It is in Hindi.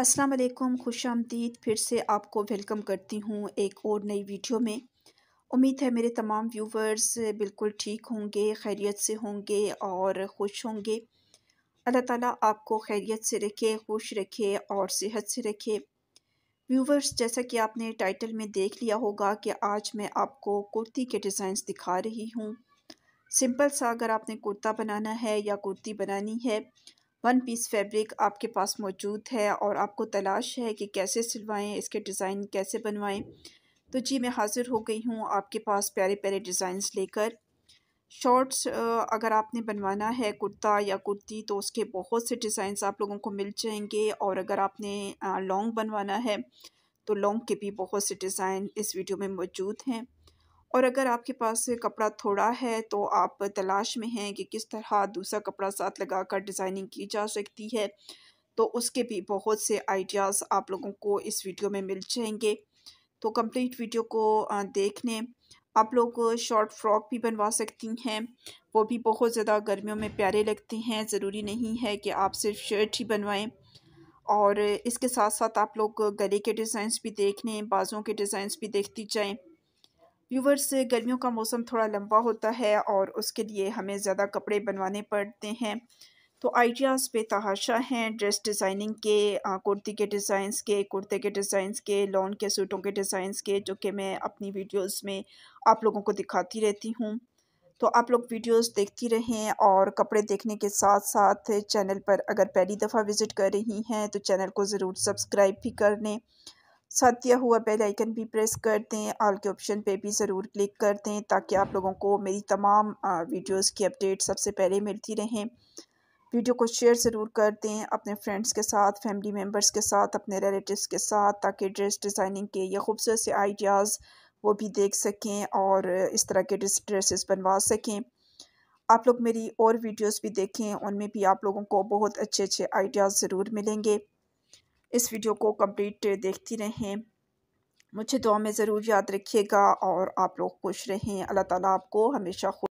अस्सलाम वालेकुम खुश आमदीद फिर से आपको वेलकम करती हूँ एक और नई वीडियो में उम्मीद है मेरे तमाम व्यूवर्स बिल्कुल ठीक होंगे खैरियत से होंगे और खुश होंगे अल्लाह ताला आपको खैरियत से रखे खुश रखे और सेहत से रखे व्यूवर्स जैसा कि आपने टाइटल में देख लिया होगा कि आज मैं आपको कुर्ती के डिज़ाइंस दिखा रही हूँ सिंपल सा अगर आपने कुर्ता बनाना है या कुर्ती बनानी है वन पीस फैब्रिक आपके पास मौजूद है और आपको तलाश है कि कैसे सिलवाएं इसके डिज़ाइन कैसे बनवाएं तो जी मैं हाज़िर हो गई हूँ आपके पास प्यारे प्यारे डिज़ाइंस लेकर शॉर्ट्स अगर आपने बनवाना है कुर्ता या कुर्ती तो उसके बहुत से डिज़ाइंस आप लोगों को मिल जाएंगे और अगर आपने लॉन्ग बनवाना है तो लॉन्ग के भी बहुत से डिज़ाइन इस वीडियो में मौजूद हैं और अगर आपके पास कपड़ा थोड़ा है तो आप तलाश में हैं कि किस तरह दूसरा कपड़ा साथ लगा कर डिज़ाइनिंग की जा सकती है तो उसके भी बहुत से आइडियाज़ आप लोगों को इस वीडियो में मिल जाएंगे तो कंप्लीट वीडियो को देखने आप लोग शॉर्ट फ्रॉक भी बनवा सकती हैं वो भी बहुत ज़्यादा गर्मियों में प्यारे लगते हैं ज़रूरी नहीं है कि आप सिर्फ शर्ट ही बनवाएं और इसके साथ साथ आप लोग गले के डिज़ाइंस भी देख लें बाज़ों के डिज़ाइंस भी देखती जाएं व्यूवर्स गर्मियों का मौसम थोड़ा लंबा होता है और उसके लिए हमें ज़्यादा कपड़े बनवाने पड़ते हैं तो आइडियाज़ पे तहाशा हैं ड्रेस डिज़ाइनिंग के कुर्ती के डिज़ाइंस के कुर्ते के डिज़ाइंस के लॉन के सूटों के डिज़ाइंस के जो कि मैं अपनी वीडियोस में आप लोगों को दिखाती रहती हूँ तो आप लोग वीडियोस देखती रहें और कपड़े देखने के साथ साथ चैनल पर अगर पहली दफ़ा विज़िट कर रही हैं तो चैनल को ज़रूर सब्सक्राइब भी कर लें साथ दिया हुआ बेल आइकन भी प्रेस कर दें ऑल के ऑप्शन पे भी ज़रूर क्लिक कर दें ताकि आप लोगों को मेरी तमाम वीडियोस की अपडेट सबसे पहले मिलती रहें वीडियो को शेयर ज़रूर कर दें अपने फ्रेंड्स के साथ फैमिली मेम्बर्स के साथ अपने रिलेटिव के साथ ताकि ड्रेस डिज़ाइनिंग के ये खूबसूरत से आइडियाज़ वो भी देख सकें और इस तरह के ड्रेसेस बनवा सकें आप लोग मेरी और वीडियोस भी देखें उनमें भी आप लोगों को बहुत अच्छे अच्छे आइडियाज़ ज़रूर मिलेंगे इस वीडियो को कंप्लीट देखती रहें मुझे दुआ में ज़रूर याद रखिएगा और आप लोग खुश रहें अल्लाह ताला आपको हमेशा खुश